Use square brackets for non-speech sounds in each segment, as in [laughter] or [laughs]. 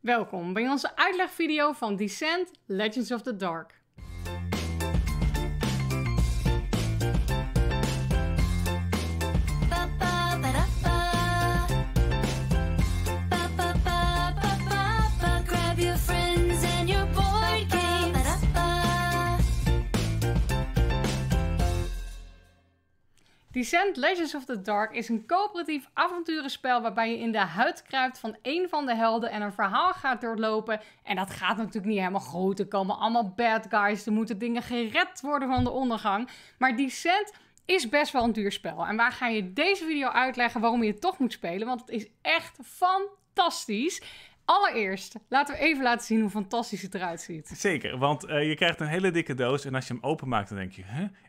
Welkom bij onze uitlegvideo van Descent Legends of the Dark. Descent Legends of the Dark is een coöperatief avonturenspel waarbij je in de huid kruipt van één van de helden en een verhaal gaat doorlopen. En dat gaat natuurlijk niet helemaal goed. Er komen allemaal bad guys, er moeten dingen gered worden van de ondergang. Maar Descent is best wel een duur spel. En waar ga je deze video uitleggen waarom je het toch moet spelen? Want het is echt fantastisch. Allereerst, laten we even laten zien hoe fantastisch het eruit ziet. Zeker, want eh, je krijgt een hele dikke doos en als je hem openmaakt dan denk je,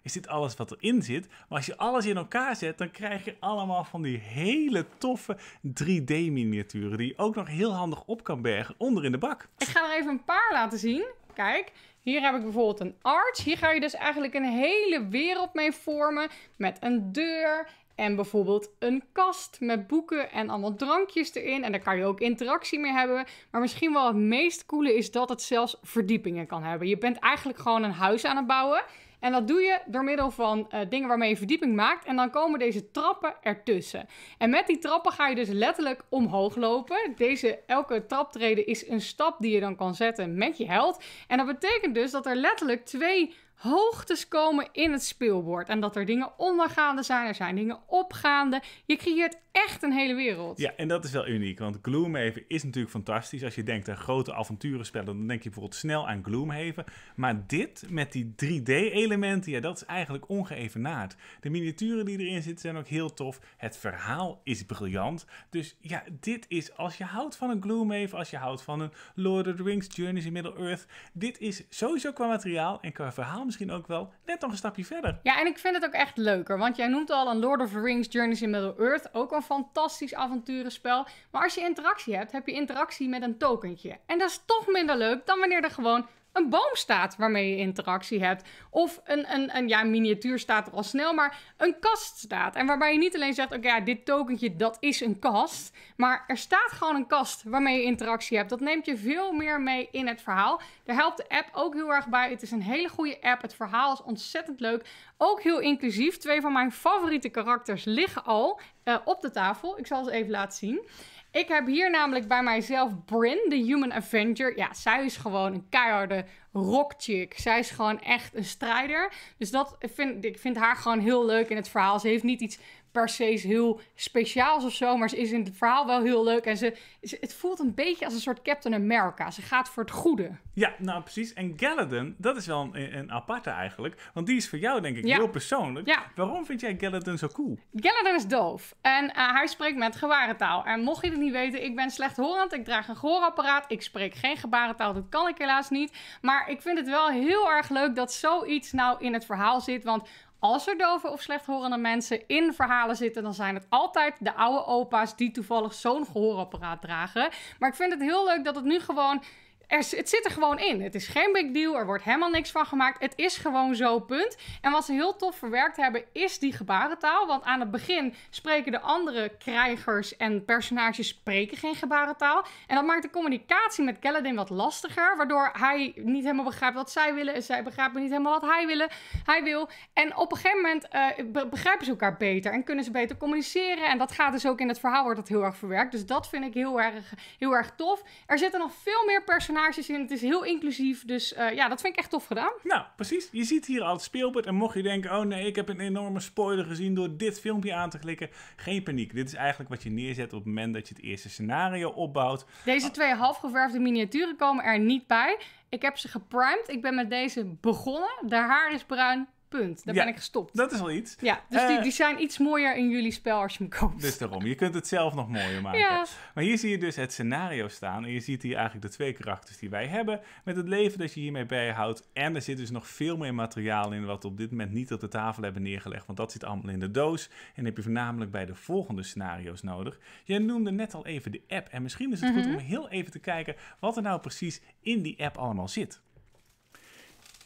is dit alles wat erin zit? Maar als je alles in elkaar zet, dan krijg je allemaal van die hele toffe 3D miniaturen die je ook nog heel handig op kan bergen onder in de bak. Ik ga er even een paar laten zien. Kijk, hier heb ik bijvoorbeeld een arch. Hier ga je dus eigenlijk een hele wereld mee vormen. Met een deur en bijvoorbeeld een kast met boeken en allemaal drankjes erin. En daar kan je ook interactie mee hebben. Maar misschien wel het meest coole is dat het zelfs verdiepingen kan hebben. Je bent eigenlijk gewoon een huis aan het bouwen. En dat doe je door middel van eh, dingen waarmee je verdieping maakt. En dan komen deze trappen ertussen. En met die trappen ga je dus letterlijk omhoog lopen. Deze, elke traptreden is een stap die je dan kan zetten met je held. En dat betekent dus dat er letterlijk twee hoogtes komen in het speelbord. En dat er dingen ondergaande zijn, er zijn dingen opgaande. Je creëert echt een hele wereld. Ja, en dat is wel uniek, want Gloomhaven is natuurlijk fantastisch. Als je denkt aan grote avonturenspellen, dan denk je bijvoorbeeld snel aan Gloomhaven. Maar dit met die 3D-elementen, ja, dat is eigenlijk ongeëvenaard. De miniaturen die erin zitten zijn ook heel tof. Het verhaal is briljant. Dus ja, dit is, als je houdt van een Gloomhaven, als je houdt van een Lord of the Rings Journeys in Middle-earth, dit is sowieso qua materiaal en qua verhaal misschien ook wel net nog een stapje verder. Ja, en ik vind het ook echt leuker, want jij noemt al een Lord of the Rings Journeys in Middle-earth ook al een fantastisch avonturenspel. Maar als je interactie hebt, heb je interactie met een tokentje. En dat is toch minder leuk dan wanneer er gewoon een boom staat waarmee je interactie hebt. Of een, een, een ja, miniatuur staat er al snel, maar een kast staat. En waarbij je niet alleen zegt, oké, ja, dit tokentje, dat is een kast. Maar er staat gewoon een kast waarmee je interactie hebt. Dat neemt je veel meer mee in het verhaal. Daar helpt de app ook heel erg bij. Het is een hele goede app. Het verhaal is ontzettend leuk. Ook heel inclusief. Twee van mijn favoriete karakters liggen al eh, op de tafel. Ik zal ze even laten zien. Ik heb hier namelijk bij mijzelf Bryn, de Human Avenger. Ja, zij is gewoon een keiharde rockchick. Zij is gewoon echt een strijder. Dus dat vind, ik vind haar gewoon heel leuk in het verhaal. Ze heeft niet iets per se is heel speciaals of zo. Maar ze is in het verhaal wel heel leuk. En ze, het voelt een beetje als een soort Captain America. Ze gaat voor het goede. Ja, nou precies. En Gallatin, dat is wel een, aparte eigenlijk. Want die is voor jou denk ik heel persoonlijk. Ja. Waarom vind jij Gallatin zo cool? Gallatin is doof. En eh, hij spreekt met gebarentaal. En mocht je het niet weten, ik ben slechthorend. Ik draag een gehoorapparaat. Ik spreek geen gebarentaal. Dat kan ik helaas niet. Maar ik vind het wel heel erg leuk dat zoiets nou in het verhaal zit. Want als er dove of slechthorende mensen in verhalen zitten, dan zijn het altijd de oude opa's die toevallig zo'n gehoorapparaat dragen. Maar ik vind het heel leuk dat het nu gewoon er, het zit er gewoon in. Het is geen big deal, er wordt helemaal niks van gemaakt. Het is gewoon zo, punt. En wat ze heel tof verwerkt hebben, is die gebarentaal. Want aan het begin spreken de andere krijgers en personages spreken geen gebarentaal. En dat maakt de communicatie met Kaladin wat lastiger, waardoor hij niet helemaal begrijpt wat zij willen. En zij begrijpen niet helemaal wat hij, willen, hij wil. En op een gegeven moment eh, begrijpen ze elkaar beter en kunnen ze beter communiceren. En dat gaat dus ook in het verhaal, wordt dat heel erg verwerkt. Dus dat vind ik heel erg, heel erg tof. Er zitten nog veel meer personages personages in. Het is heel inclusief. Dus eh, ja, dat vind ik echt tof gedaan. Nou, precies. Je ziet hier al het speelbord. En mocht je denken, oh nee, ik heb een enorme spoiler gezien door dit filmpje aan te klikken. Geen paniek. Dit is eigenlijk wat je neerzet op het moment dat je het eerste scenario opbouwt. Deze ah. twee halfgeverfde miniaturen komen er niet bij. Ik heb ze geprimed. Ik ben met deze begonnen. De haar is bruin. Punt. Daar ben ik gestopt. Dat is al iets. Ja, dus die, eh, die zijn iets mooier in jullie spel als je hem koopt. Dus daarom. Je kunt het zelf nog mooier maken. Ja. Maar hier zie je dus het scenario staan. En je ziet hier eigenlijk de twee karakters die wij hebben. Met het leven dat je hiermee bijhoudt. En er zit dus nog veel meer materiaal in wat we op dit moment niet op de tafel hebben neergelegd. Want dat zit allemaal in de doos. En heb je voornamelijk bij de volgende scenario's nodig. Je noemde net al even de app. En misschien is het mhm. goed om heel even te kijken wat er nou precies in die app allemaal zit.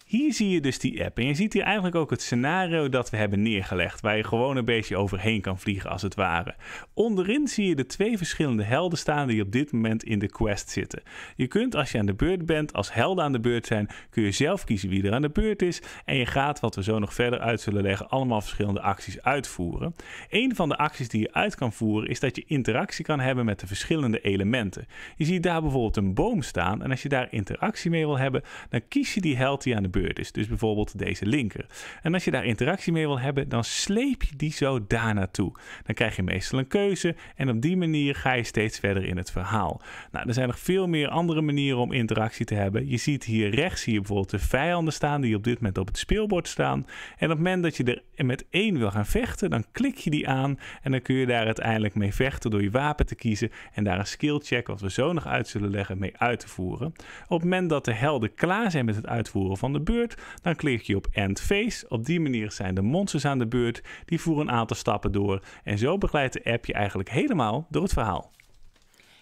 Hier zie je dus die app en je ziet hier eigenlijk ook het scenario dat we hebben neergelegd, waar je gewoon een beetje overheen kan vliegen als het ware. Onderin zie je de twee verschillende helden staan die op dit moment in de quest zitten. Je kunt als je aan de beurt bent, als helden aan de beurt zijn, kun je zelf kiezen wie er aan de beurt is en je gaat, wat we zo nog verder uit zullen leggen, allemaal verschillende acties uitvoeren. Een van de acties die je uit kan voeren is dat je interactie kan hebben met de verschillende elementen. Je ziet daar bijvoorbeeld een boom staan en als je daar interactie mee wil hebben, dan kies je die held die aan de is. Dus bijvoorbeeld deze linker. En als je daar interactie mee wil hebben, dan sleep je die zo daar naartoe. Dan krijg je meestal een keuze en op die manier ga je steeds verder in het verhaal. Nou, er zijn nog veel meer andere manieren om interactie te hebben. Je ziet hier rechts hier bijvoorbeeld de vijanden staan die op dit moment op het speelbord staan. En op het moment dat je er met één wil gaan vechten, dan klik je die aan en dan kun je daar uiteindelijk mee vechten door je wapen te kiezen en daar een skill check, wat we zo nog uit zullen leggen, mee uit te voeren. Op het moment dat de helden klaar zijn met het uitvoeren van de beurt. Dan klik je op End Face. Op die manier zijn de monsters aan de beurt. Die voeren een aantal stappen door. En zo begeleidt de app je eigenlijk helemaal door het verhaal.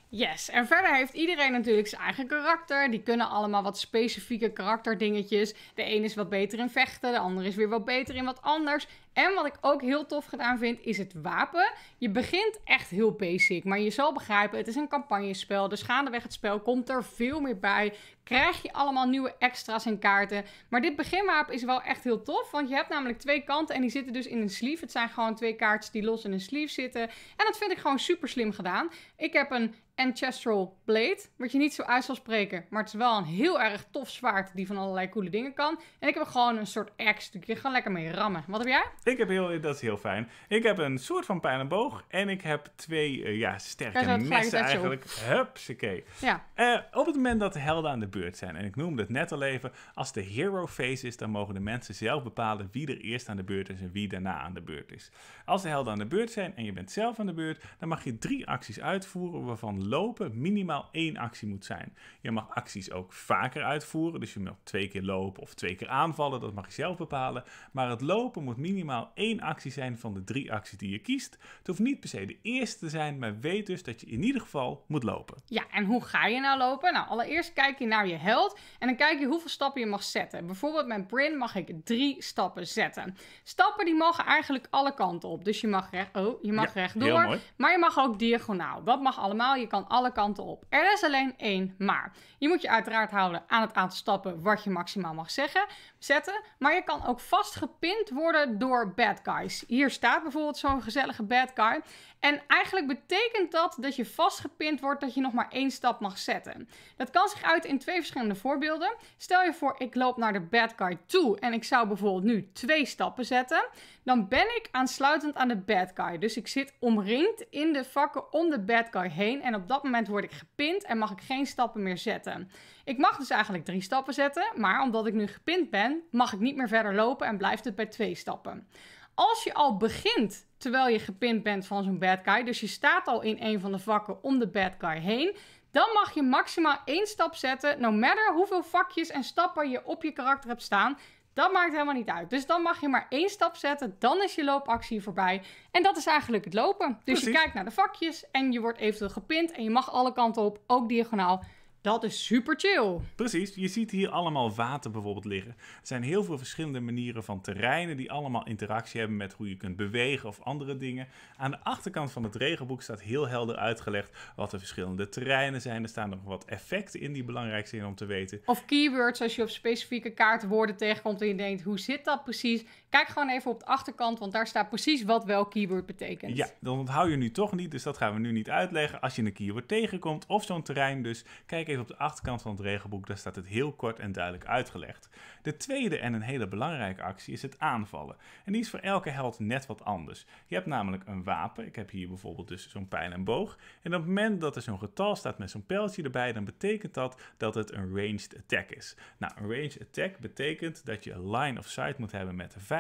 Yes, en verder heeft iedereen natuurlijk zijn eigen karakter. Die kunnen allemaal wat specifieke karakterdingetjes. De een is wat beter in vechten, de ander is weer wat beter in wat anders. En wat ik ook heel tof gedaan vind, is het wapen. Je begint echt heel basic, maar je zal begrijpen, het is een campagnespel. Dus gaandeweg het spel komt er veel meer bij. Krijg je allemaal nieuwe extra's en kaarten. Maar dit beginwapen is wel echt heel tof, want je hebt namelijk twee kanten en die zitten dus in een sleeve. Het zijn gewoon twee kaartjes die los in een sleeve zitten. En dat vind ik gewoon super slim gedaan. Ik heb een Ancestral Blade. Wat je niet zo uit zal spreken. Maar het is wel een heel erg tof zwaard die van allerlei coole dingen kan. En ik heb gewoon een soort axe. Dus ik gewoon lekker mee rammen. Wat heb jij? Ik heb heel, dat is heel fijn. Ik heb een soort van pijn en En ik heb twee eh, ja, sterke messen eigenlijk. Hupsakee. Ja. Eh, op het moment dat de helden aan de beurt zijn. En ik noemde het net al even. Als de hero phase is, dan mogen de mensen zelf bepalen wie er eerst aan de beurt is en wie daarna aan de beurt is. Als de helden aan de beurt zijn en je bent zelf aan de beurt, dan mag je drie acties uitvoeren. Waarvan lopen minimaal één actie moet zijn. Je mag acties ook vaker uitvoeren. Dus je mag twee keer lopen of twee keer aanvallen. Dat mag je zelf bepalen. Maar het lopen moet minimaal één actie zijn van de drie acties die je kiest. Het hoeft niet per se de eerste te zijn, maar weet dus dat je in ieder geval moet lopen. Ja, en hoe ga je nou lopen? Nou, allereerst kijk je naar je held en dan kijk je hoeveel stappen je mag zetten. Bijvoorbeeld met Brin mag ik drie stappen zetten. Stappen die mogen eigenlijk alle kanten op. Dus je mag, recht, oh, je mag rechtdoor, maar je mag ook diagonaal. Dat mag allemaal, je kan alle kanten op. Er is alleen één maar. Je moet je uiteraard houden aan het aantal stappen wat je maximaal mag zeggen, zetten. Maar je kan ook vastgepind worden door bad guys. Hier staat bijvoorbeeld zo'n gezellige bad guy. En eigenlijk betekent dat dat je vastgepind wordt dat je nog maar één stap mag zetten. Dat kan zich uit in twee verschillende voorbeelden. Stel je voor, ik loop naar de bad guy toe en ik zou bijvoorbeeld nu twee stappen zetten. Dan ben ik aansluitend aan de bad guy. Dus ik zit omringd in de vakken om de bad guy heen. En op dat moment word ik gepind en mag ik geen stappen meer zetten. Ik mag dus eigenlijk drie stappen zetten, maar omdat ik nu gepind ben, mag ik niet meer verder lopen en blijft het bij twee stappen. Als je al begint terwijl je gepind bent van zo'n bad guy, dus je staat al in een van de vakken om de bad guy heen, dan mag je maximaal één stap zetten, no matter hoeveel vakjes en stappen je op je karakter hebt staan. Dat maakt helemaal niet uit. Dus dan mag je maar één stap zetten, dan is je loopactie voorbij. En dat is eigenlijk het lopen. Dus je kijkt naar de vakjes en je wordt eventueel gepind en je mag alle kanten op, ook diagonaal. Dat is super chill. Precies, je ziet hier allemaal water bijvoorbeeld liggen. Er zijn heel veel verschillende manieren van terreinen die allemaal interactie hebben met hoe je kunt bewegen of andere dingen. Aan de achterkant van het regenboek staat heel helder uitgelegd wat de verschillende terreinen zijn. Er staan nog wat effecten in die belangrijk zijn om te weten. Of keywords als je op specifieke kaartwoorden tegenkomt en je denkt hoe zit dat precies? Kijk gewoon even op de achterkant, want daar staat precies wat wel keyword betekent. Ja, dan onthoud je nu toch niet, dus dat gaan we nu niet uitleggen. Als je een keyword tegenkomt of zo'n terrein, dus kijk even op de achterkant van het regelboek. Daar staat het heel kort en duidelijk uitgelegd. De tweede en een hele belangrijke actie is het aanvallen. En die is voor elke held net wat anders. Je hebt namelijk een wapen. Ik heb hier bijvoorbeeld dus zo'n pijl en boog. En op het moment dat er zo'n getal staat met zo'n pijltje erbij, dan betekent dat dat het een ranged attack is. Nou, een ranged attack betekent dat je line of sight moet hebben met de vijand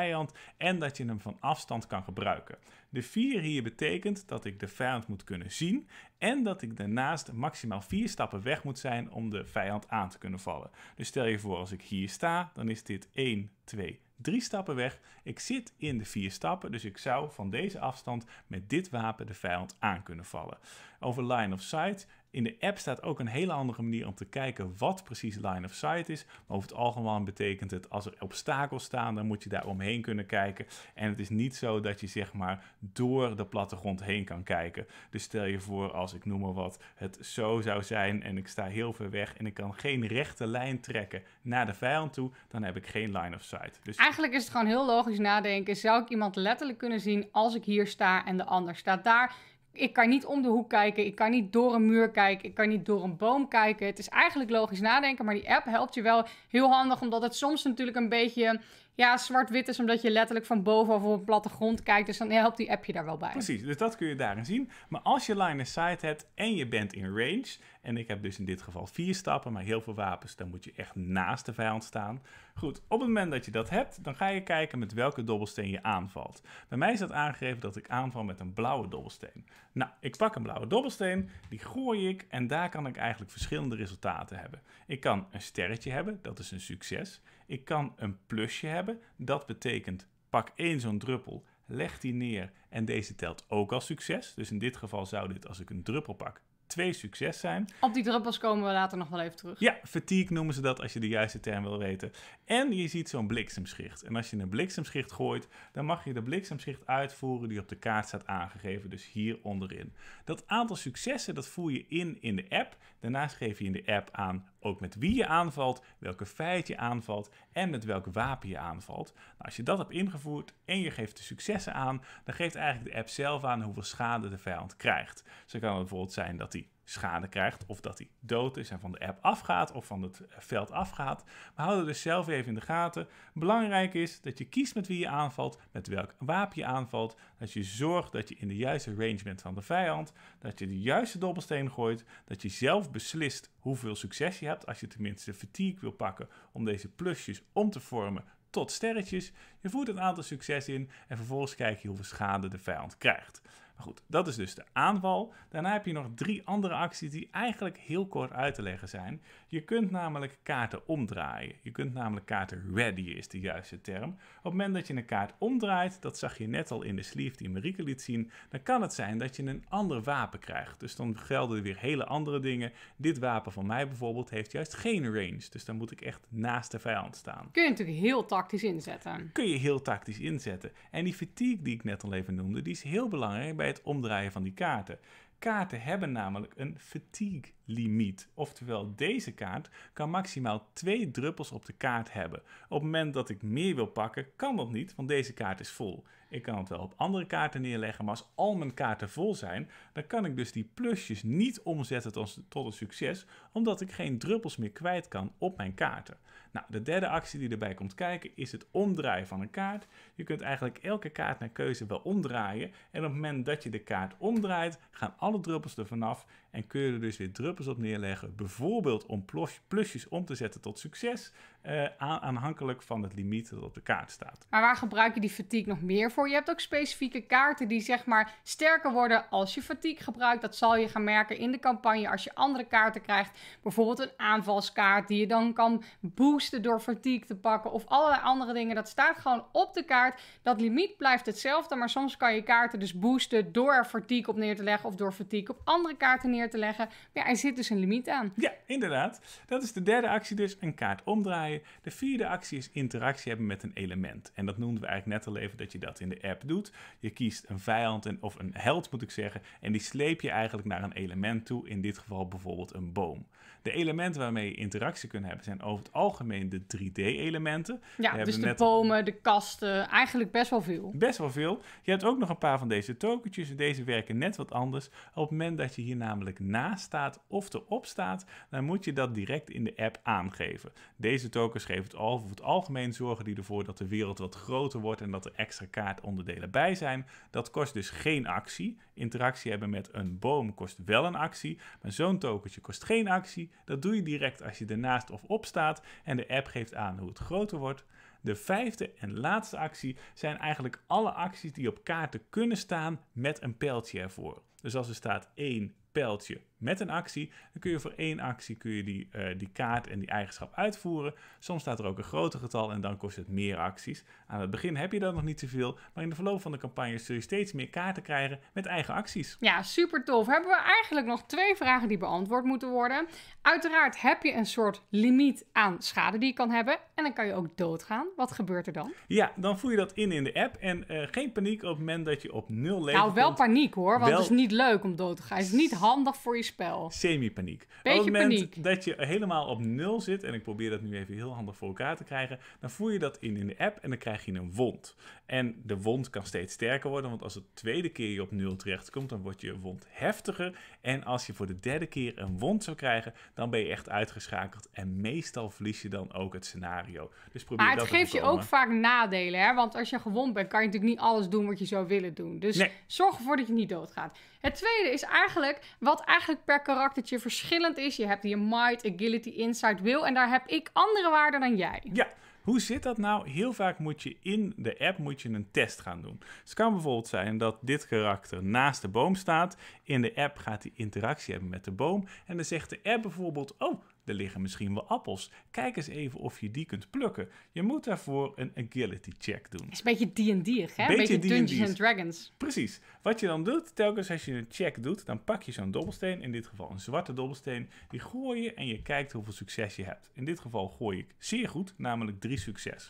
en dat je hem van afstand kan gebruiken. De 4 hier betekent dat ik de vijand moet kunnen zien en dat ik daarnaast maximaal 4 stappen weg moet zijn om de vijand aan te kunnen vallen. Dus stel je voor als ik hier sta, dan is dit 1, 2, 3 stappen weg. Ik zit in de 4 stappen, dus ik zou van deze afstand met dit wapen de vijand aan kunnen vallen. Over line of sight in de app staat ook een hele andere manier om te kijken wat precies line of sight is. Maar over het algemeen betekent het als er obstakels staan, dan moet je daar omheen kunnen kijken. En het is niet zo dat je zeg maar door de plattegrond heen kan kijken. Dus stel je voor als ik noem maar wat het zo zou zijn en ik sta heel ver weg en ik kan geen rechte lijn trekken naar de vijand toe, dan heb ik geen line of sight. Dus eigenlijk is het gewoon heel logisch nadenken. Zou ik iemand letterlijk kunnen zien als ik hier sta en de ander staat daar? ik kan niet om de hoek kijken, ik kan niet door een muur kijken, ik kan niet door een boom kijken. Het is eigenlijk logisch nadenken, maar die app helpt je wel heel handig, omdat het soms natuurlijk een beetje ja, zwart-wit is omdat je letterlijk van boven op een platte grond kijkt. Dus dan helpt die app je daar wel bij. Precies, dus dat kun je daarin zien. Maar als je line of sight hebt en je bent in range. En ik heb dus in dit geval vier stappen, maar heel veel wapens. Dan moet je echt naast de vijand staan. Goed, op het moment dat je dat hebt, dan ga je kijken met welke dobbelsteen je aanvalt. Bij mij is dat aangegeven dat ik aanval met een blauwe dobbelsteen. Nou, ik pak een blauwe dobbelsteen, die gooi ik en daar kan ik eigenlijk verschillende resultaten hebben. Ik kan een sterretje hebben, dat is een succes. Ik kan een plusje hebben. Dat betekent pak één zo'n druppel, leg die neer en deze telt ook als succes. Dus in dit geval zou dit, als ik een druppel pak, twee succes zijn. Op die druppels komen we later nog wel even terug. Ja, fatigue noemen ze dat als je de juiste term wil weten. En je ziet zo'n bliksemschicht. En als je een bliksemschicht gooit, dan mag je de bliksemschicht uitvoeren die op de kaart staat aangegeven, dus hier onderin. Dat aantal successen, dat voer je in in de app. Daarnaast geef je in de app aan ook met wie je aanvalt, welke feit je aanvalt en met welk wapen je aanvalt. Nou, als je dat hebt ingevoerd en je geeft de successen aan, dan geeft eigenlijk de app zelf aan hoeveel schade de vijand krijgt. Zo kan het bijvoorbeeld zijn dat hij schade krijgt. Of dat hij dood is en van de app afgaat of van het veld afgaat. We houden dus zelf even in de gaten. Belangrijk is dat je kiest met wie je aanvalt, met welk wapen je aanvalt. Dat je zorgt dat je in de juiste range bent van de vijand. Dat je de juiste dobbelsteen gooit. Dat je zelf beslist hoeveel succes je hebt. Als je tenminste fatigue wil pakken om deze plusjes om te vormen tot sterretjes. Je voert een aantal succes in en vervolgens kijk je hoeveel schade de vijand krijgt goed, dat is dus de aanval. Daarna heb je nog drie andere acties die eigenlijk heel kort uit te leggen zijn. Je kunt namelijk kaarten omdraaien. Je kunt namelijk kaarten ready is de juiste term. Op het moment dat je een kaart omdraait, dat zag je net al in de sleeve die Marieke liet zien, dan kan het zijn dat je een ander wapen krijgt. Dus dan gelden er weer hele andere dingen. Dit wapen van mij bijvoorbeeld heeft juist geen range, dus dan moet ik echt naast de vijand staan. Kun je natuurlijk heel tactisch inzetten. Kun je heel tactisch inzetten. En die fatigue die ik net al even noemde, die is heel belangrijk bij het omdraaien van die kaarten. Kaarten hebben namelijk een fatigue limiet. Oftewel, deze kaart kan maximaal twee druppels op de kaart hebben. Op het moment dat ik meer wil pakken, kan dat niet, want deze kaart is vol. Ik kan het wel op andere kaarten neerleggen, maar als al mijn kaarten vol zijn, dan kan ik dus die plusjes niet omzetten tot, een succes, omdat ik geen druppels meer kwijt kan op mijn kaarten. Nou, de derde actie die erbij komt kijken is het omdraaien van een kaart. Je kunt eigenlijk elke kaart naar keuze wel omdraaien. En op het moment dat je de kaart omdraait, gaan alle druppels er vanaf en kun je er dus weer druppels op neerleggen. Bijvoorbeeld om plusjes om te zetten tot succes. Eh, aanhankelijk van het limiet dat op de kaart staat. Maar waar gebruik je die fatigue nog meer voor? Je hebt ook specifieke kaarten die zeg maar sterker worden als je fatigue gebruikt. Dat zal je gaan merken in de campagne als je andere kaarten krijgt. Bijvoorbeeld een aanvalskaart die je dan kan boosten door fatigue te pakken of allerlei andere dingen. Dat staat gewoon op de kaart. Dat limiet blijft hetzelfde, maar soms kan je kaarten dus boosten door er fatigue op neer te leggen of door fatigue op andere kaarten neer te leggen. Maar ja, er zit dus een limiet aan. Ja, inderdaad. Dat is de derde actie dus, een kaart omdraaien. De vierde actie is interactie hebben met een element. En dat noemden we eigenlijk net al even dat je dat in de app doet. Je kiest een vijand en, of een held moet ik zeggen. En die sleep je eigenlijk naar een element toe. In dit geval bijvoorbeeld een boom. De elementen waarmee je interactie kunt hebben zijn over het algemeen de 3D-elementen. Ja, dus de bomen, de kasten, eigenlijk best wel veel. Best wel veel. Je hebt ook nog een paar van deze tokentjes en deze werken net wat anders. Op het moment dat je hier namelijk naast staat of erop staat, dan moet je dat direct in de app aangeven. Deze tokens geven het over het algemeen zorgen die ervoor dat de wereld wat groter wordt en dat er extra kaartonderdelen bij zijn. Dat kost dus geen actie. Interactie hebben met een boom kost wel een actie, maar zo'n tokentje kost geen actie. Dat doe je direct als je ernaast of op staat en de app geeft aan hoe het groter wordt. De vijfde en laatste actie zijn eigenlijk alle acties die op kaarten kunnen staan met een pijltje ervoor. Dus als er staat 1 pijltje met een actie. Dan kun je voor één actie kun je die, eh, die kaart en die eigenschap uitvoeren. Soms staat er ook een groter getal en dan kost het meer acties. Aan het begin heb je dat nog niet zoveel, maar in de verloop van de campagne zul je steeds meer kaarten krijgen met eigen acties. Ja, super tof. Hebben we eigenlijk nog twee vragen die beantwoord moeten worden. Uiteraard heb je een soort limiet aan schade die je kan hebben en dan kan je ook doodgaan. Wat gebeurt er dan? Ja, dan voer je dat in in de app en eh, geen paniek op het moment dat je op nul leeft. Nou, wel paniek hoor, want het is niet leuk om dood te gaan. Het is niet handig voor je Semi-paniek. Op het moment dat je helemaal op nul zit, en ik probeer dat nu even heel handig voor elkaar te krijgen, dan voer je dat in in de app en dan krijg je een wond. En de wond kan steeds sterker worden, want als het tweede keer je op nul terechtkomt, dan wordt je wond heftiger. En als je voor de derde keer een wond zou krijgen, dan ben je echt uitgeschakeld. En meestal verlies je dan ook het scenario. Dus probeer maar het geeft je ook vaak nadelen, hè? want als je gewond bent, kan je natuurlijk niet alles doen wat je zou willen doen. Dus zorg ervoor dat je niet doodgaat. Het tweede is eigenlijk, wat eigenlijk per karaktertje verschillend is. Je hebt hier might, agility, insight, will. En daar heb ik andere waarden dan jij. Ja. Hoe zit dat nou? Heel vaak moet je in de app moet je een test gaan doen. Dus het kan bijvoorbeeld zijn dat dit karakter naast de boom staat. In de app gaat hij interactie hebben met de boom. En dan zegt de app bijvoorbeeld: Oh, er liggen misschien wel appels. Kijk eens even of je die kunt plukken. Je moet daarvoor een agility check doen. is een beetje D&D, hè? beetje, Dungeons and Dragons. Precies. Wat je dan doet, telkens als je een check doet, dan pak je zo'n dobbelsteen, in dit geval een zwarte dobbelsteen, die gooi je en je kijkt hoeveel succes je hebt. In dit geval gooi ik zeer goed, namelijk drie succes. [laughs]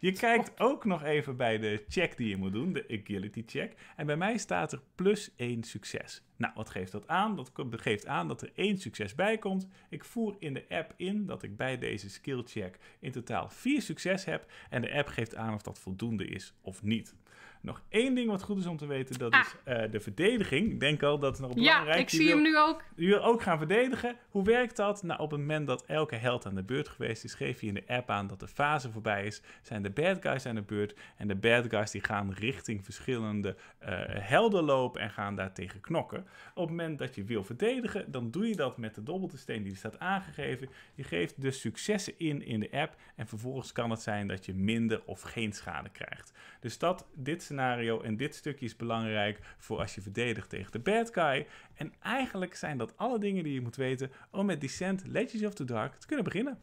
Je kijkt ook nog even bij de check die je moet doen, de agility check. En bij mij staat er plus één succes. Nou, wat geeft dat aan? Dat geeft aan dat er één succes bij komt. Ik voer in de app in dat ik bij deze skillcheck in totaal vier succes heb. En de app geeft aan of dat voldoende is of niet. Nog één ding wat goed is om te weten, dat ah. is eh, de verdediging. Ik denk al dat het nog belangrijk is. Ja, ik zie wil, hem nu ook. U wil ook gaan verdedigen. Hoe werkt dat? Nou, op het moment dat elke held aan de beurt geweest is, geef je in de app aan dat de fase voorbij is. Zijn de bad guys aan de beurt. En de bad guys die gaan richting verschillende eh, helden lopen en gaan daar tegen knokken. Op het moment dat je wil verdedigen, dan doe je dat met de steen die er staat aangegeven. Je geeft de successen in in de app. En vervolgens kan het zijn dat je minder of geen schade krijgt. Dus dat, dit scenario en dit stukje is belangrijk voor als je verdedigt tegen de bad guy. En eigenlijk zijn dat alle dingen die je moet weten om met decent Legends of the Dark te kunnen beginnen.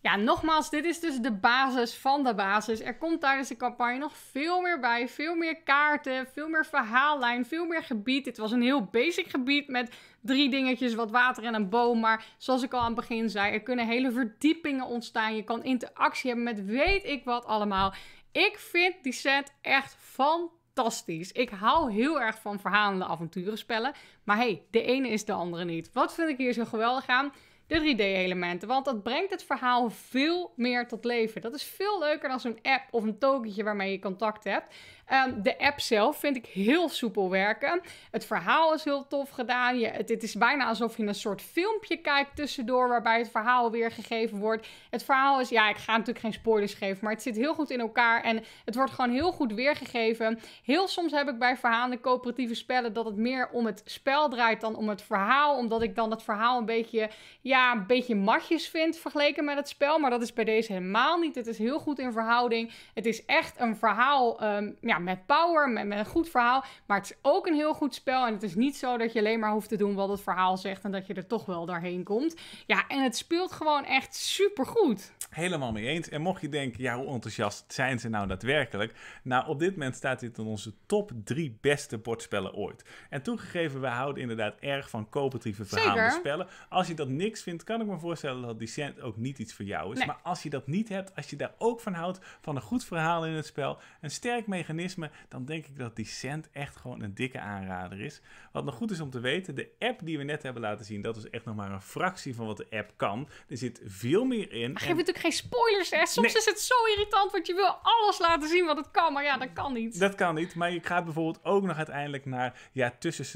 Ja, nogmaals, dit is dus de basis van de basis. Er komt tijdens de campagne nog veel meer bij. Veel meer kaarten, veel meer verhaallijn, veel meer gebied. Dit was een heel basic gebied met drie dingetjes, wat water en een boom. Maar zoals ik al aan het begin zei, er kunnen hele verdiepingen ontstaan. Je kan interactie hebben met weet ik wat allemaal. Ik vind die set echt fantastisch. Ik hou heel erg van verhalende avonturenspellen. Maar hey, de ene is de andere niet. Wat vind ik hier zo geweldig aan? De 3D-elementen. Want dat brengt het verhaal veel meer tot leven. Dat is veel leuker dan zo'n app of een tokentje waarmee je contact hebt. Ehm, de app zelf vind ik heel soepel werken. Het verhaal is heel tof gedaan. Je, het, is bijna alsof je een soort filmpje kijkt tussendoor waarbij het verhaal weergegeven wordt. Het verhaal is, ja, ik ga natuurlijk geen spoilers geven, maar het zit heel goed in elkaar en het wordt gewoon heel goed weergegeven. Heel soms heb ik bij verhalen coöperatieve spellen dat het meer om het spel draait dan om het verhaal, omdat ik dan het verhaal een beetje, ja, een beetje matjes vind vergeleken met het spel. Maar dat is bij deze helemaal niet. Het is heel goed in verhouding. Het is echt een verhaal. Ehm, ja, met power, met, met, een goed verhaal. Maar het is ook een heel goed spel. En het is niet zo dat je alleen maar hoeft te doen wat het verhaal zegt en dat je er toch wel daarheen komt. Ja, en het speelt gewoon echt supergoed. Helemaal mee eens. En mocht je denken, ja, hoe enthousiast zijn ze nou daadwerkelijk? Nou, op dit moment staat dit in onze top drie beste bordspellen ooit. En toegegeven, we houden inderdaad erg van coöperatieve verhalen spellen. Als je dat niks vindt, kan ik me voorstellen dat Descent ook niet iets voor jou is. Maar als je dat niet hebt, als je daar ook van houdt, van een goed verhaal in het spel, een sterk mechanisme dan denk ik dat cent echt gewoon een dikke aanrader is. Wat nog goed is om te weten, de app die we net hebben laten zien, dat is echt nog maar een fractie van wat de app kan. Er zit veel meer in. Maar en... geef natuurlijk geen spoilers, hè? Soms is het zo irritant, want je wil alles laten zien wat het kan, maar ja, dat kan niet. Dat kan niet, maar je gaat bijvoorbeeld ook nog uiteindelijk naar ja, tussen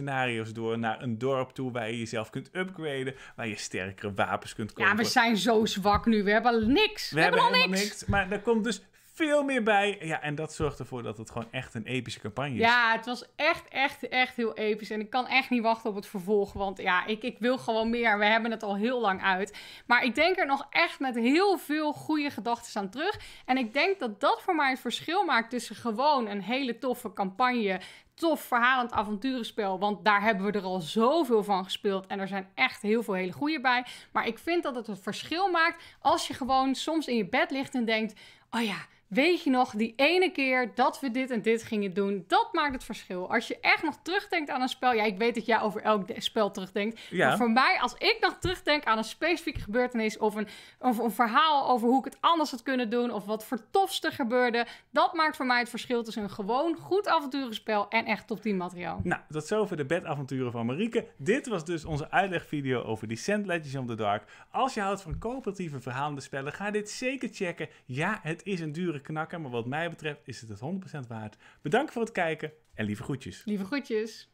door, naar een dorp toe waar je jezelf kunt upgraden, waar je sterkere wapens kunt kopen. Ja, we zijn zo zwak nu, we hebben al niks. We, hebben, al niks. niks. Maar er komt dus veel meer bij. Ja, en dat zorgt ervoor dat het gewoon echt een epische campagne is. Ja, het was echt, echt, echt heel episch. En ik kan echt niet wachten op het vervolg. Want ja, ik, ik wil gewoon meer. We hebben het al heel lang uit. Maar ik denk er nog echt met heel veel goede gedachten aan terug. En ik denk dat dat voor mij het verschil maakt tussen gewoon een hele toffe campagne tof verhalend avonturenspel. Want daar hebben we er al zoveel van gespeeld. En er zijn echt heel veel hele goede bij. Maar ik vind dat het het verschil maakt als je gewoon soms in je bed ligt en denkt: oh ja Weet je nog, die ene keer dat we dit en dit gingen doen, dat maakt het verschil. Als je echt nog terugdenkt aan een spel, ja, ik weet dat jij over elk spel terugdenkt. Maar voor mij, als ik nog terugdenk aan een specifieke gebeurtenis of een, of een verhaal over hoe ik het anders had kunnen doen of wat voor tofste gebeurde, dat maakt voor mij het verschil tussen een gewoon goed avonturenspel en echt top 10 materiaal. Nou, dat voor de bedavonturen van Marieke. Dit was dus onze uitlegvideo over Descent Legends of the Dark. Als je houdt van coöperatieve verhalende spellen, ga dit zeker checken. Ja, het is een dure knakken. Maar wat mij betreft is het het 100% waard. Bedankt voor het kijken en lieve groetjes. Lieve groetjes.